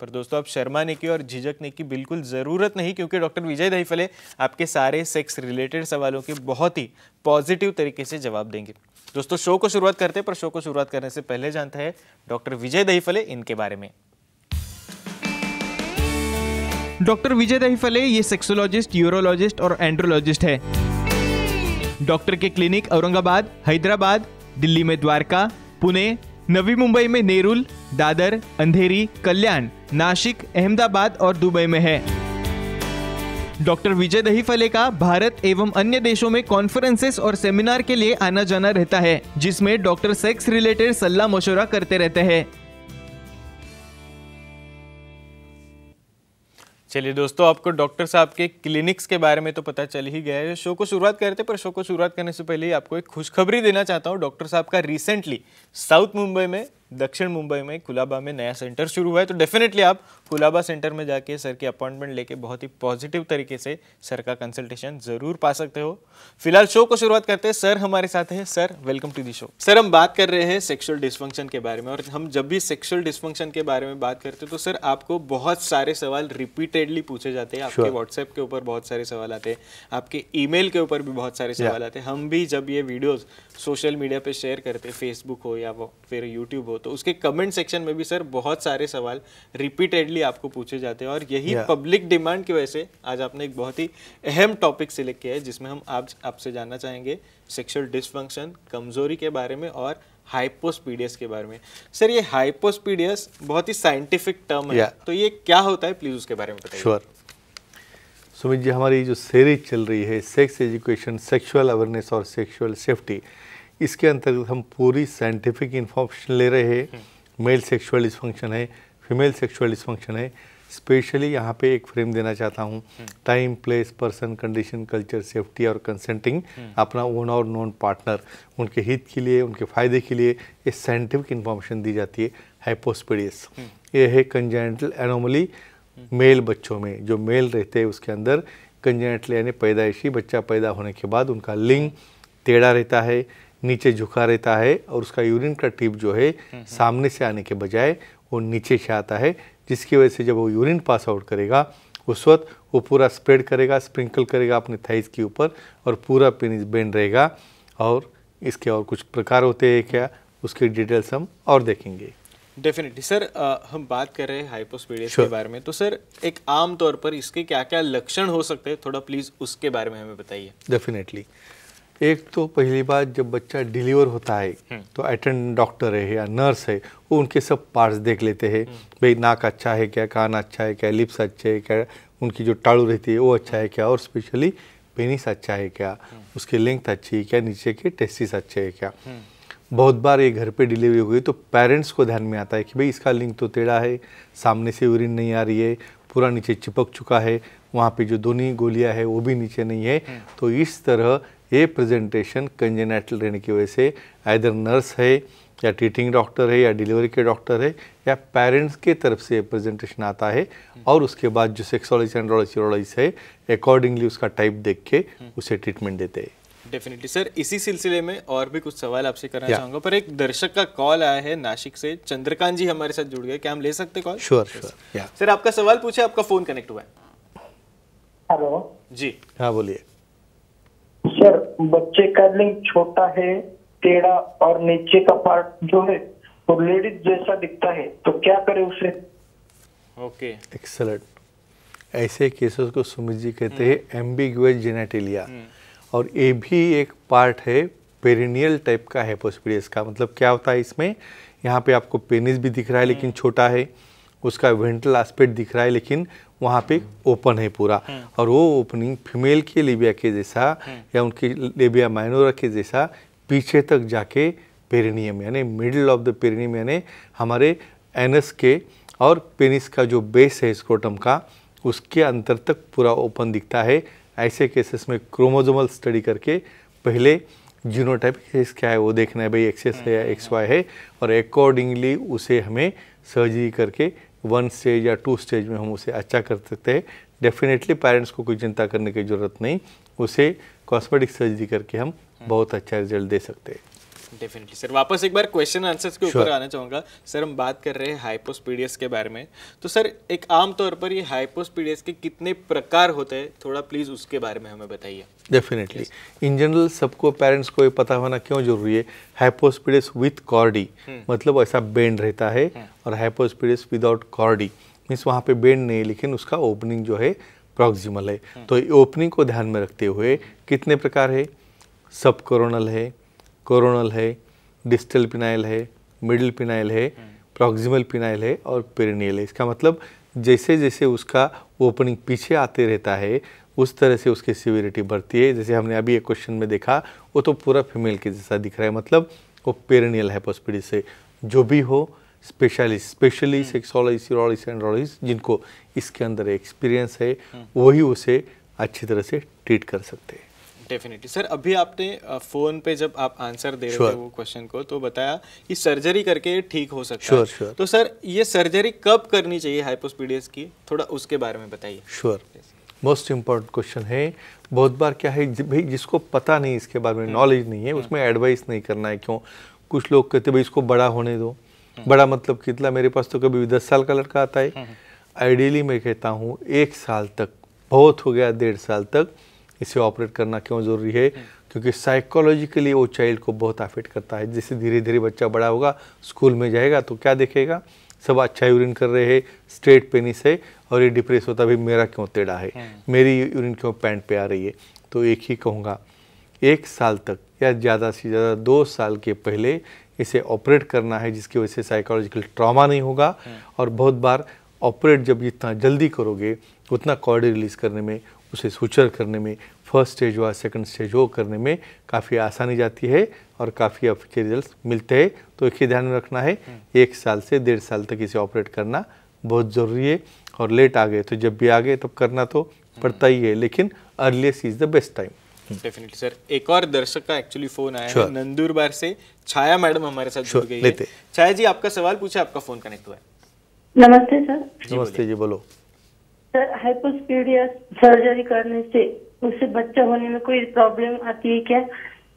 पर दोस्तों अब शर्माने की और झिझकने की बिल्कुल ज़रूरत नहीं क्योंकि डॉक्टर विजय दहीफले आपके सारे सेक्स रिलेटेड सवालों के बहुत ही पॉजिटिव तरीके से जवाब देंगे दोस्तों शो को शुरुआत करते हैं पर शो को शुरुआत करने से पहले जानते हैं डॉक्टर विजय दहीफले इनके बारे में डॉक्टर विजय दहीफले ये सेक्सोलॉजिस्ट यूरोलॉजिस्ट और एंड्रोलॉजिस्ट है डॉक्टर के क्लिनिक औरंगाबाद हैदराबाद दिल्ली में द्वारका पुणे नवी मुंबई में नेरुल दादर अंधेरी कल्याण नासिक अहमदाबाद और दुबई में है डॉक्टर विजय दहीफले का भारत एवं अन्य देशों में कॉन्फ्रेंसेस और सेमिनार के लिए आना जाना रहता है जिसमें डॉक्टर सेक्स रिलेटेड सलाह मशुरा करते रहते हैं चलिए दोस्तों आपको डॉक्टर साहब के क्लिनिक्स के बारे में तो पता चल ही गया है शो को शुरुआत करते पर शो को शुरुआत करने से पहले ही आपको एक खुशखबरी देना चाहता हूँ डॉक्टर साहब का रिसेंटली साउथ मुंबई में दक्षिण मुंबई में कुलाबा में नया सेंटर शुरू हुआ है तो डेफिनेटली आप कुलाबा सेंटर में जाके सर की अपॉइंटमेंट लेके बहुत ही पॉजिटिव तरीके से सर का कंसल्टेशन जरूर पा सकते हो फिलहाल शो को शुरुआत करते हैं सर हमारे साथ हैं sir welcome to the show sir हम बात कर रहे हैं सेक्सुअल डिस्फंक्शन के बारे में और हम जब भी सेक्सुअल डिस्फंक्शन के बारे में बात करते हैं तो सर आपको बहुत सारे सवाल रिपीटेडली पूछे जाते हैं आपके व्हाट्सएप के ऊपर बहुत सारे सवाल आते हैं आपके ईमेल के ऊपर भी बहुत सारे सवाल आते हैं हम भी जब ये वीडियोज सोशल मीडिया पर शेयर करते हैं फेसबुक हो या वो फिर यूट्यूब हो तो उसके कमेंट सेक्शन में भी सर बहुत सारे सवाल रिपीटेडली आपको पूछे जाते हैं और यही पब्लिक डिमांड की वजह से आज आपने एक बहुत ही अहम टॉपिक सिलेक्ट किया है जिसमें हम आप आपसे जानना चाहेंगे सेक्शुअल डिसफंक्शन कमजोरी के बारे में और हाइपोस्पीडियस के बारे में सर ये हाइपोस्पीडियस बहुत ही साइंटिफिक टर्म है yeah. तो ये क्या होता है प्लीज उसके बारे में बताइए श्योर सुमित जी हमारी जो सीरीज चल रही है सेक्स एजुकेशन सेक्सुअल अवेयरनेस और सेक्सुअल सेफ्टी इसके अंतर्गत हम पूरी साइंटिफिक इन्फॉर्मेशन ले रहे हैं मेल सेक्सुअल डिस्फंक्शन है फीमेल सेक्सुअल डिस्फंक्शन है स्पेशली यहाँ पे एक फ्रेम देना चाहता हूँ time place person condition culture safety और कंसेंटिंग हम्म। अपना ओन और नॉन पार्टनर उनके हित के लिए उनके फायदे के लिए ये साइंटिफिक इन्फॉर्मेशन दी जाती है हाइपोस्पेडियस हम्म। ये है कंजेंटल एनोमली मेल बच्चों में जो मेल रहते हैं उसके अंदर कंजेंटल यानी पैदाइशी बच्चा पैदा होने के बाद उनका लिंग टेढ़ा रहता है नीचे झुका रहता है और उसका यूरिन का टिप जो है सामने से आने के बजाय वो नीचे से आता है जिसकी वजह से जब वो यूरिन पास आउट करेगा उस वक्त वो पूरा स्प्रेड करेगा स्प्रिंकल करेगा अपने थाइस के ऊपर और पूरा पेनिस बेंड रहेगा और इसके और कुछ प्रकार होते हैं क्या उसकी डिटेल्स हम और देखेंगे डेफिनेटली सर हम बात कर रहे हैं हाइपोस्पीडियस sure. के बारे में तो सर एक आम तौर पर इसके क्या क्या लक्षण हो सकते हैं थोड़ा प्लीज़ उसके बारे में हमें बताइए डेफिनेटली एक तो पहली बात जब बच्चा डिलीवर होता है हम्म। तो अटेंड डॉक्टर है या नर्स है वो उनके सब पार्ट्स देख लेते हैं हम्म। भाई नाक अच्छा है क्या कान अच्छा है क्या लिप्स अच्छे है क्या उनकी जो टाड़ू रहती है वो अच्छा है क्या और स्पेशली पेनिस अच्छा है क्या हम्म। उसकी लेंथ अच्छी है क्या नीचे के टेस्टिस अच्छे है क्या बहुत बार ये घर पे डिलीवरी हो गई तो पेरेंट्स को ध्यान में आता है कि भाई इसका लिंक तो टेढ़ा है सामने से यूरिन नहीं आ रही है पूरा नीचे चिपक चुका है वहाँ पे जो दोनों गोलियाँ है वो भी नीचे नहीं है तो इस तरह ये प्रेजेंटेशन कंजेनेटल रहने की वजह से आइधर नर्स है या ट्रीटिंग डॉक्टर है या डिलीवरी के डॉक्टर है या पेरेंट्स के तरफ से प्रेजेंटेशन आता है और उसके बाद जो सेक्सोलॉजी एंड्रोलॉजी है अकॉर्डिंगली उसका टाइप देख के उसे ट्रीटमेंट देते हैं डेफिनेटली सर इसी सिलसिले में और भी कुछ सवाल आपसे करना चाहूंगा पर एक दर्शक का कॉल आया है नासिक से चंद्रकांत जी हमारे साथ जुड़ गए क्या हम ले सकते कॉल श्योर श्योर सर आपका सवाल पूछे आपका फोन कनेक्ट हुआ है हेलो जी हाँ बोलिए सर बच्चे का लिंग छोटा है टेढ़ा और नीचे का पार्ट जो है वो तो लेडीज जैसा दिखता है तो क्या करे उसे ओके एक्सलेंट ऐसे केसेस को सुमित जी कहते हैं एम्बिगुअस हम्म। जेनेटेलिया हम्म। और ये भी एक पार्ट है पेरिनियल टाइप का हेपोस्पिडियस का मतलब क्या होता है इसमें यहाँ पे आपको पेनिस भी दिख रहा है लेकिन हम्म। छोटा है उसका वेंट्रल एस्पेक्ट दिख रहा है लेकिन वहाँ पे ओपन है पूरा हम्म। और वो ओपनिंग फीमेल के लेबिया के जैसा हम्म। या उनके लेबिया माइनोरा के जैसा पीछे तक जाके पेरिनियम यानी मिडिल ऑफ द पेरिनियम यानी हमारे एनस के और पेनिस का जो बेस है स्क्रोटम का उसके अंतर तक पूरा ओपन दिखता है ऐसे केसेस में क्रोमोजोमल स्टडी करके पहले जीनोटाइप केस क्या है वो देखना है भाई एक्सेस है या एक्स हम्म, वाई है और अकॉर्डिंगली उसे हमें सर्जरी करके वन स्टेज या टू स्टेज में हम उसे अच्छा कर सकते हैं डेफिनेटली पेरेंट्स को कोई चिंता करने की ज़रूरत नहीं उसे कॉस्मेटिक सर्जरी करके हम हम्म। बहुत अच्छा रिजल्ट दे सकते हैं डेफिनेटली सर वापस एक बार क्वेश्चन आंसर्स के ऊपर sure. आना चाहूँगा सर हम बात कर रहे हैं हाइपोस्पीडियस के बारे में तो सर एक आम तौर पर ये हाइपोस्पीडियस के कितने प्रकार होते हैं थोड़ा प्लीज़ उसके बारे में हमें बताइए डेफिनेटली इन जनरल सबको पेरेंट्स को ये पता होना क्यों जरूरी है हाइपोस्पीडियस विथ कॉर्डी मतलब ऐसा बेंड रहता है हम्म। और हाइपोस्पीडियस विदाउट कॉर्डी मीन्स वहाँ पे बेंड नहीं है लेकिन उसका ओपनिंग जो है प्रॉक्सिमल है हम्म। तो ओपनिंग को ध्यान में रखते हुए कितने प्रकार है सब कोरोनल है कोरोनल है डिस्टल पिनाइल है मिडिल पिनाइल है हम्म। प्रॉक्सिमल पिनाइल है और पेरिनियल है इसका मतलब जैसे जैसे उसका ओपनिंग पीछे आते रहता है उस तरह से उसकी सिविरिटी बढ़ती है जैसे हमने अभी एक क्वेश्चन में देखा वो तो पूरा फीमेल के जैसा दिख रहा है मतलब वो पेरिनियल हैपोस्पिडिस से जो भी हो specialist specially sexologist urologist andrologist जिनको इसके अंदर एक्सपीरियंस है हम्म। वही उसे अच्छी तरह से ट्रीट कर सकते हैं डेफिनेटली सर अभी आपने फोन पे जब आप आंसर दे sure. रहे थे वो क्वेश्चन को तो बताया कि सर्जरी करके ठीक हो सकता sure, है sure. तो सर ये सर्जरी कब करनी चाहिए हाइपोस्पीडियस की थोड़ा उसके बारे में बताइए श्योर मोस्ट इम्पॉर्टेंट क्वेश्चन है बहुत बार क्या है भाई जिसको पता नहीं इसके बारे में नॉलेज हम्म। नहीं है उसमें एडवाइस नहीं करना है क्यों कुछ लोग कहते भाई इसको बड़ा होने दो हम्म। बड़ा मतलब कितना मेरे पास तो कभी दस साल का लड़का आता है आइडियली हम्म। मैं कहता हूँ एक साल तक बहुत हो गया डेढ़ साल तक इसे ऑपरेट करना क्यों ज़रूरी है हम्म। क्योंकि साइकोलॉजिकली वो चाइल्ड को बहुत अफेक्ट करता है जैसे धीरे धीरे बच्चा बड़ा होगा स्कूल में जाएगा तो क्या देखेगा सब अच्छा यूरिन कर रहे हैं स्ट्रेट पेनिस है और ये डिप्रेस होता भाई मेरा क्यों टेढ़ा है हम्म। मेरी यूरिन क्यों पैंट पे आ रही है तो एक ही कहूँगा एक साल तक या ज़्यादा से ज़्यादा दो साल के पहले इसे ऑपरेट करना है जिसकी वजह से साइकोलॉजिकल ट्रामा नहीं होगा हम्म। और बहुत बार ऑपरेट जब जितना जल्दी करोगे उतना कॉर्ड रिलीज करने में उसे सुचर करने में फर्स्ट स्टेज हुआ सेकंड स्टेज हो करने में काफ़ी आसानी जाती है और काफ़ी अच्छे रिजल्ट मिलते हैं तो एक ही ध्यान में रखना है हम्म। एक साल से डेढ़ साल तक इसे ऑपरेट करना बहुत ज़रूरी है और लेट आ गए तो जब भी आ गए तब तो करना तो हम्म। पड़ता ही है लेकिन earliest is the best time definitely sir एक और दर्शक का एक्चुअली फोन आया sure. नंदूरबार से छाया मैडम हमारे साथ sure, जुड़ गई है छाया जी आपका सवाल पूछा आपका फोन कनेक्ट हुआ है नमस्ते सर नमस्ते जी बोलो सर हाइपोस्पीडिया सर्जरी करने से उससे बच्चा होने में कोई प्रॉब्लम आती है क्या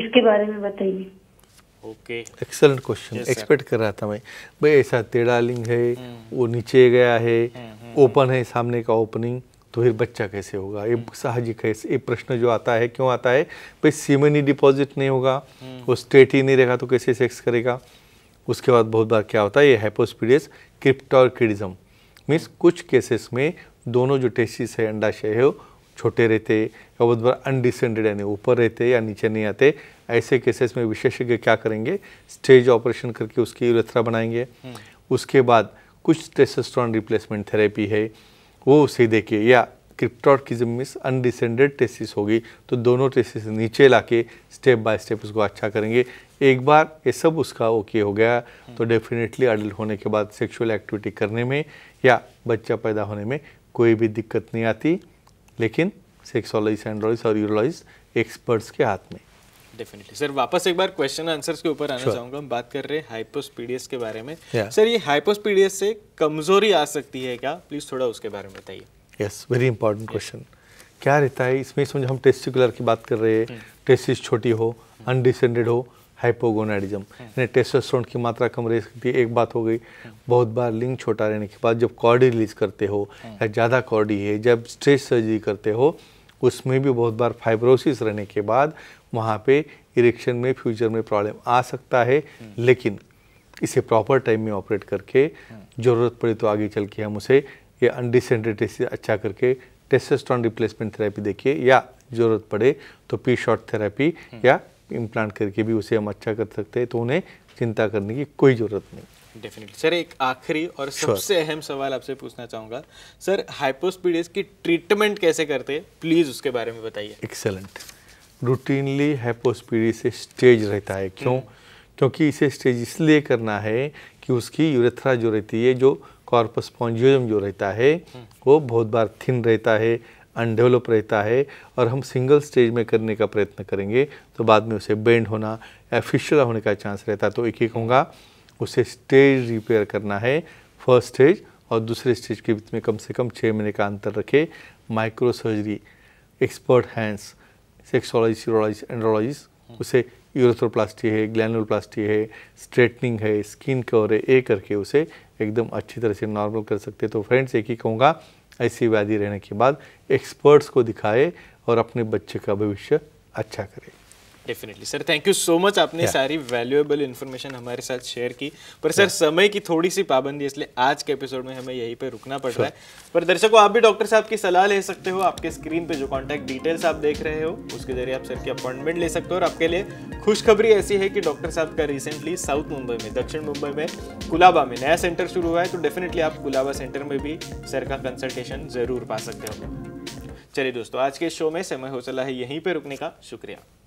इसके बारे में बताइए ओके एक्सलेंट क्वेश्चन एक्सपेक्ट कर रहा था मैं भाई ऐसा टेढ़ा लिंग है हम्म। वो नीचे गया है ओपन हम्म, हम्म, है सामने का ओपनिंग तो फिर बच्चा कैसे होगा ये साहजिक है ये प्रश्न जो आता है क्यों आता है भाई सीमन ही डिपॉजिट नहीं होगा वो स्ट्रेट ही नहीं रहेगा तो कैसे सेक्स करेगा उसके बाद बहुत बार क्या होता है ये हाइपोस्पीडियस क्रिप्टोरकिडिज्म मीन्स कुछ केसेस में दोनों जो टेस्टिस है अंडाशय है वो छोटे रहते या बहुत बार अनडिसेंडेड यानी ऊपर रहते या नीचे नहीं आते ऐसे केसेस में विशेषज्ञ क्या करेंगे स्टेज ऑपरेशन करके उसकी रथरा बनाएंगे हम्म। उसके बाद कुछ टेस्टोस्टेरोन रिप्लेसमेंट थेरेपी है वो उसे देखिए या क्रिप्टोर्किज्म मिस अनडिसेंडेड टेस्टिस होगी तो दोनों टेस्टिस नीचे ला स्टेप बाय स्टेप उसको अच्छा करेंगे एक बार ये सब उसका ओके हो गया तो डेफिनेटली हम्म। अडल्ट होने के बाद सेक्सुअल एक्टिविटी करने में या बच्चा पैदा होने में कोई भी दिक्कत नहीं आती लेकिन सेक्सोलॉजिस्ट एंड्रोलॉजिस्ट और यूरोलॉजिस्ट एक्सपर्ट्स के हाथ में डेफिनेटली सर वापस एक बार क्वेश्चन आंसर्स के ऊपर आना चाहूंगा हम बात कर रहे हैं हाइपोस्पीडियस के बारे में सर ये हाइपोस्पीडियस से कमजोरी आ सकती है क्या प्लीज थोड़ा उसके बारे में बताइए यस वेरी इंपॉर्टेंट क्वेश्चन क्या रहता है इसमें समझो हम टेस्टिकुलर की बात कर रहे हैं टेस्टिस hmm. छोटी हो अनडिसेंडेड हो हाइपोगोनाडिज्म यानी टेस्टोस्टेरोन की मात्रा कम रह सकती है एक बात हो गई बहुत बार लिंग छोटा रहने के बाद जब कॉर्डी रिलीज करते हो या ज़्यादा कॉर्डी है जब स्ट्रेच सर्जरी करते हो उसमें भी बहुत बार फाइब्रोसिस रहने के बाद वहाँ पे इरेक्शन में फ्यूचर में प्रॉब्लम आ सकता है hmm. लेकिन इसे प्रॉपर टाइम में ऑपरेट करके hmm. ज़रूरत पड़ी तो आगे चल के हम उसे ये अनडिसेंटेड अच्छा करके टेस्टोस्टेरोन रिप्लेसमेंट थेरेपी देखिए या ज़रूरत पड़े तो पी शॉर्ट थेरेपी या इम्प्लांट करके भी उसे हम अच्छा कर सकते हैं तो उन्हें चिंता करने की कोई ज़रूरत नहीं डेफिनेटली सर एक आखिरी और सबसे अहम सवाल आपसे पूछना चाहूँगा सर हाइपोस्पीडिस की ट्रीटमेंट कैसे करते हैं प्लीज़ उसके बारे में बताइए एक्सेलेंट रूटीनली हाइपोस्पीडिस स्टेज रहता है क्यों hmm. क्योंकि इसे स्टेज इसलिए करना है कि उसकी यूरेथ्रा जो रहती है जो कॉर्पस पॉन्जियम जो रहता है hmm. वो बहुत बार थिन रहता है अनडेवलप रहता है और हम सिंगल स्टेज में करने का प्रयत्न करेंगे तो बाद में उसे बेंड होना या फिशला होने का चांस रहता है तो एक ही कहूँगा उसे स्टेज रिपेयर करना है फर्स्ट स्टेज और दूसरे स्टेज के बीच में कम से कम छः महीने का अंतर रखे micro surgery expert hands sexology serology andrology उसे यूरोथ्रोप्लास्टी है ग्लैनोप्लास्टी है स्ट्रेटनिंग है स्किन कवर है ए करके उसे एकदम अच्छी तरह से नॉर्मल कर सकते तो फ्रेंड्स एक ही कहूँगा ऐसी व्याधि रहने के बाद एक्सपर्ट्स को दिखाए और अपने बच्चे का भविष्य अच्छा करें definitely sir thank you so much आपने सारी वैल्यूएबल इन्फॉर्मेशन हमारे साथ शेयर की पर सर समय की थोड़ी सी पाबंदी इसलिए आज के एपिसोड में हमें यहीं पर रुकना पड़ रहा है पर दर्शकों आप भी डॉक्टर साहब की सलाह ले सकते हो आपके स्क्रीन पे जो कॉन्टैक्ट डिटेल्स आप देख रहे हो उसके जरिए आप सर की अपॉइंटमेंट ले सकते हो और आपके लिए खुशखबरी ऐसी है कि डॉक्टर साहब का रिसेंटली साउथ मुंबई में दक्षिण मुंबई में कुलाबा में नया सेंटर शुरू हुआ है तो डेफिनेटली आप कुलाबा सेंटर में भी सर का कंसल्टेशन जरूर पा सकते हो चलिए दोस्तों आज के शो में समय हो चला है यहीं पर रुकने का शुक्रिया